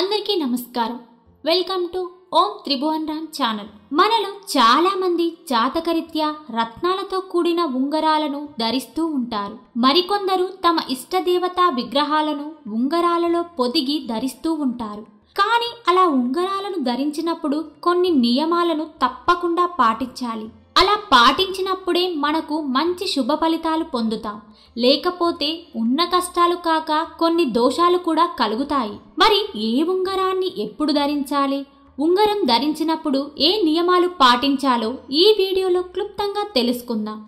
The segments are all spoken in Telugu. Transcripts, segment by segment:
అందరికీ నమస్కారం welcome to Om Tribhuvan Ram channel మనలో చాలామంది జాతకరీత్యా రత్నాలతో కూడిన ఉంగరాలను ధరిస్తూ ఉంటారు మరికొందరు తమ ఇష్టదేవతా విగ్రహాలను ఉంగరాలలో పొదిగి ధరిస్తూ ఉంటారు కానీ అలా ఉంగరాలను ధరించినప్పుడు కొన్ని నియమాలను తప్పకుండా పాటించాలి పాటించినప్పుడే మనకు మంచి శుభ ఫలితాలు పొందుతాం లేకపోతే ఉన్న కష్టాలు కాక కొన్ని దోషాలు కూడా కలుగుతాయి మరి ఏ ఉంగరాన్ని ఎప్పుడు ధరించాలి ఉంగరం ధరించినప్పుడు ఏ నియమాలు పాటించాలో ఈ వీడియోలో క్లుప్తంగా తెలుసుకుందాం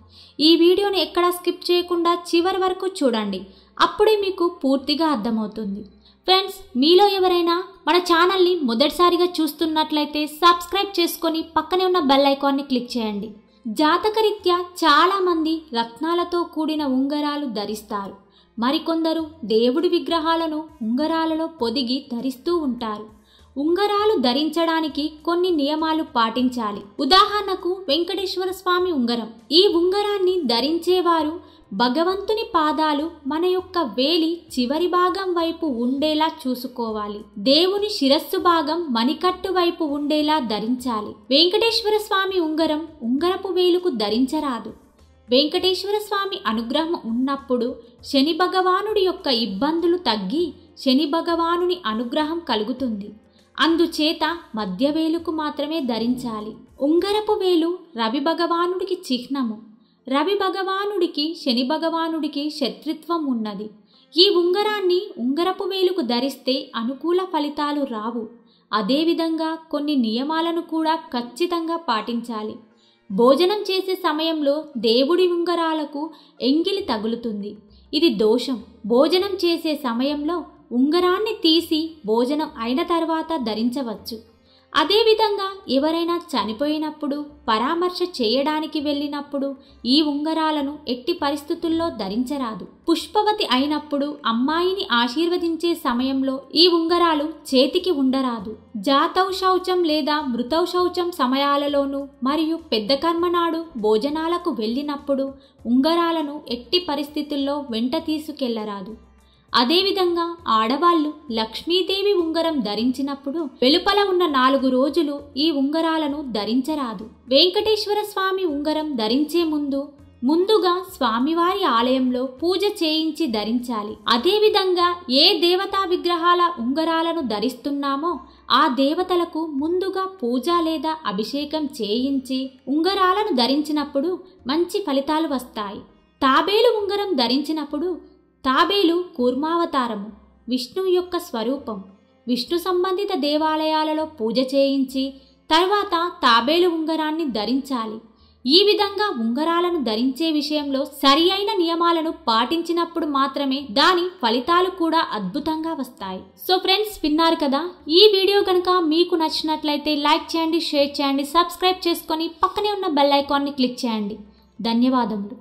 ఈ వీడియోను ఎక్కడా స్కిప్ చేయకుండా చివరి వరకు చూడండి అప్పుడే మీకు పూర్తిగా అర్థమవుతుంది ఫ్రెండ్స్ మీలో ఎవరైనా మన ఛానల్ని మొదటిసారిగా చూస్తున్నట్లయితే సబ్స్క్రైబ్ చేసుకొని పక్కనే ఉన్న బెల్ ఐకాన్ని క్లిక్ చేయండి జాతకరీత్యా చాలామంది రత్నాలతో కూడిన ఉంగరాలు ధరిస్తారు మరికొందరు దేవుడి విగ్రహాలను ఉంగరాలలో పొదిగి ధరిస్తూ ఉంటారు ఉంగరాలు ధరించడానికి కొన్ని నియమాలు పాటించాలి ఉదాహరణకు వెంకటేశ్వర స్వామి ఉంగరం ఈ ఉంగరాన్ని ధరించేవారు భగవంతుని పాదాలు మన యొక్క వేలి చివరి భాగం వైపు ఉండేలా చూసుకోవాలి దేవుని శిరస్సు భాగం మణికట్టు వైపు ఉండేలా ధరించాలి వెంకటేశ్వర స్వామి ఉంగరం ఉంగరపు వేలుకు ధరించరాదు వెంకటేశ్వర స్వామి అనుగ్రహం ఉన్నప్పుడు శని భగవానుడి యొక్క ఇబ్బందులు తగ్గి శని భగవానుని అనుగ్రహం కలుగుతుంది అందుచేత మధ్యవేలుకు మాత్రమే ధరించాలి ఉంగరపు వేలు రవి భగవానుడికి చిహ్నము రవి భగవానుడికి శని భగవానుడికి శత్రుత్వం ఉన్నది ఈ ఉంగరాన్ని ఉంగరపు మేలుకు ధరిస్తే అనుకూల ఫలితాలు రావు అదేవిధంగా కొన్ని నియమాలను కూడా ఖచ్చితంగా పాటించాలి భోజనం చేసే సమయంలో దేవుడి ఉంగరాలకు ఎంగిలి తగులుతుంది ఇది దోషం భోజనం చేసే సమయంలో ఉంగరాన్ని తీసి భోజనం అయిన తర్వాత ధరించవచ్చు అదేవిధంగా ఎవరైనా చనిపోయినప్పుడు పరామర్శ చేయడానికి వెళ్ళినప్పుడు ఈ ఉంగరాలను ఎట్టి పరిస్థితుల్లో ధరించరాదు పుష్పవతి అయినప్పుడు అమ్మాయిని ఆశీర్వదించే సమయంలో ఈ ఉంగరాలు చేతికి ఉండరాదు జాతౌ శౌచం లేదా మృతౌ శౌచం సమయాలలోనూ మరియు పెద్ద కర్మనాడు భోజనాలకు వెళ్ళినప్పుడు ఉంగరాలను ఎట్టి పరిస్థితుల్లో వెంట తీసుకెళ్లరాదు అదేవిధంగా ఆడవాళ్లు లక్ష్మీదేవి ఉంగరం ధరించినప్పుడు వెలుపల ఉన్న నాలుగు రోజులు ఈ ఉంగరాలను ధరించరాదు వెంకటేశ్వర స్వామి ఉంగరం ధరించే ముందు ముందుగా స్వామివారి ఆలయంలో పూజ చేయించి ధరించాలి అదేవిధంగా ఏ దేవతా విగ్రహాల ఉంగరాలను ధరిస్తున్నామో ఆ దేవతలకు ముందుగా పూజ లేదా అభిషేకం చేయించి ఉంగరాలను ధరించినప్పుడు మంచి ఫలితాలు వస్తాయి తాబేలు ఉంగరం ధరించినప్పుడు తాబేలు కూర్మావతారము విష్ణు యొక్క స్వరూపం విష్ణు సంబంధిత దేవాలయాలలో పూజ చేయించి తర్వాత తాబేలు ఉంగరాన్ని ధరించాలి ఈ విధంగా ఉంగరాలను ధరించే విషయంలో సరి అయిన నియమాలను పాటించినప్పుడు మాత్రమే దాని ఫలితాలు కూడా అద్భుతంగా వస్తాయి సో ఫ్రెండ్స్ విన్నారు కదా ఈ వీడియో కనుక మీకు నచ్చినట్లయితే లైక్ చేయండి షేర్ చేయండి సబ్స్క్రైబ్ చేసుకొని పక్కనే ఉన్న బెల్ ఐకాన్ని క్లిక్ చేయండి ధన్యవాదములు